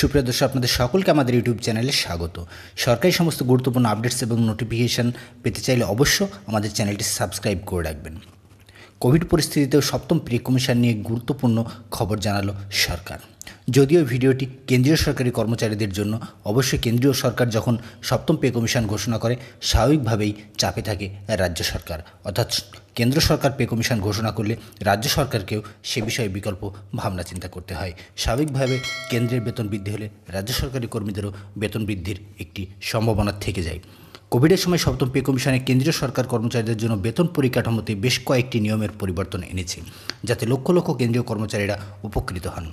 সুপ্রিয় দর্শক আপনাদের সকলকে আমাদের ইউটিউব চ্যানেলে স্বাগত সরকারি সমস্ত গুরুত্বপূর্ণ আপডেটস এবং নোটিফিকেশান পেতে চাইলে অবশ্য আমাদের চ্যানেলটি সাবস্ক্রাইব করে রাখবেন কোভিড পরিস্থিতিতেও সপ্তম প্রি কমিশন নিয়ে গুরুত্বপূর্ণ খবর জানালো সরকার যদিও ভিডিওটি কেন্দ্রীয় সরকারি কর্মচারীদের জন্য অবশ্যই কেন্দ্রীয় সরকার যখন সপ্তম পে কমিশন ঘোষণা করে স্বাভাবিকভাবেই চাপে থাকে রাজ্য সরকার অর্থাৎ কেন্দ্র সরকার পে কমিশন ঘোষণা করলে রাজ্য সরকারকেও সে বিষয়ে বিকল্প ভাবনা চিন্তা করতে হয় স্বাভাবিকভাবে কেন্দ্রের বেতন বৃদ্ধি হলে রাজ্য সরকারি কর্মীদেরও বেতন বৃদ্ধির একটি সম্ভাবনা থেকে যায় কোভিডের সময় সপ্তম পে কমিশনে কেন্দ্রীয় সরকার কর্মচারীদের জন্য বেতন পরিকাঠামোতে বেশ কয়েকটি নিয়মের পরিবর্তন এনেছে যাতে লক্ষ লক্ষ কেন্দ্রীয় কর্মচারীরা উপকৃত হন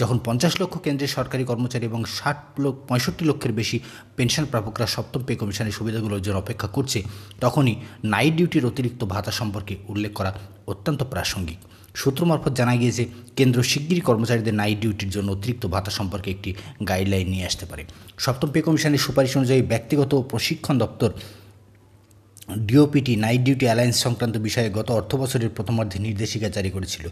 যখন পঞ্চাশ লক্ষ কেন্দ্রীয় সরকারি কর্মচারী এবং ষাট লক্ষ পঁয়ষট্টি লক্ষের বেশি পেনশন প্রাপকরা সপ্তম পে কমিশনের সুবিধাগুলোর জন্য অপেক্ষা করছে তখনই নাইট ডিউটির অতিরিক্ত ভাতা সম্পর্কে উল্লেখ করা অত্যন্ত প্রাসঙ্গিক সূত্র মারফত জানা গিয়েছে কেন্দ্র শিগগিরই কর্মচারীদের নাইট ডিউটির জন্য অতিরিক্ত ভাতা সম্পর্কে একটি গাইডলাইন নিয়ে আসতে পারে সপ্তম পে কমিশনের সুপারিশ অনুযায়ী ব্যক্তিগত প্রশিক্ষণ দপ্তর ডিওপিটি নাইট ডিউটি অ্যালায়েন্স সংক্রান্ত বিষয়ে গত অর্থ বছরের প্রথমার্ধে নির্দেশিকা জারি করেছিল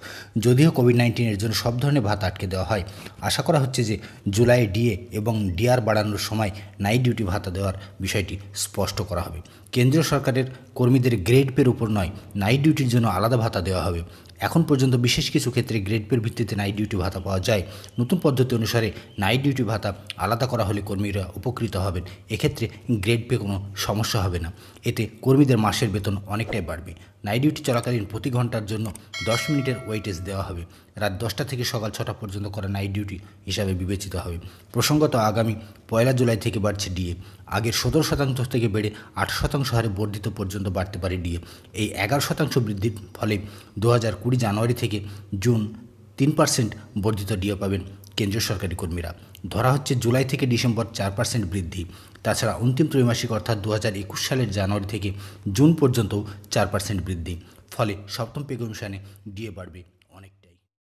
যদিও কোভিড নাইন্টিনের জন্য সব ধরনের ভাতা আটকে দেওয়া হয় আশা করা হচ্ছে যে জুলাই ডিএ এবং ডিআর বাড়ানোর সময় নাইট ডিউটি ভাতা দেওয়ার বিষয়টি স্পষ্ট করা হবে কেন্দ্রীয় সরকারের কর্মীদের গ্রেড পের উপর নয় নাইট ডিউটির জন্য আলাদা ভাতা দেওয়া হবে এখন পর্যন্ত বিশেষ কিছু ক্ষেত্রে গ্রেড পের ভিত্তিতে নাইট ডিউটি ভাতা পাওয়া যায় নতুন পদ্ধতি অনুসারে নাইট ডিউটি ভাতা আলাদা করা হলে কর্মীরা উপকৃত হবেন এক্ষেত্রে গ্রেড পে কোনো সমস্যা হবে না এতে কর্মীদের মাসের বেতন অনেকটাই বাড়বে নাইট ডিউটি চলাকালীন প্রতি ঘন্টার জন্য দশ মিনিটের ওয়েটেজ দেওয়া হবে রাত দশটা থেকে সকাল ছটা পর্যন্ত করা নাইট ডিউটি হিসাবে বিবেচিত হবে প্রসঙ্গত আগামী পয়লা জুলাই থেকে বাড়ছে ডিএ আগের সতেরো শতাংশ থেকে বেড়ে আট শতাংশ হারে বর্ধিত পর্যন্ত বাড়তে পারে ডিএ এই এগারো শতাংশ বৃদ্ধির ফলে দু হাজার কুড়ি জানুয়ারি থেকে জুন তিন পার্সেন্ট বর্ধিত ডিও পাবেন কেন্দ্রীয় সরকারি কর্মীরা ধরা হচ্ছে জুলাই থেকে ডিসেম্বর চার পার্সেন্ট বৃদ্ধি তাছাড়া অন্তিম ত্রৈমাসিক অর্থাৎ দু সালের জানুয়ারি থেকে জুন পর্যন্ত চার পার্সেন্ট বৃদ্ধি ফলে সপ্তম পেগ অনুষ্ঠানে ডিএ বাড়বে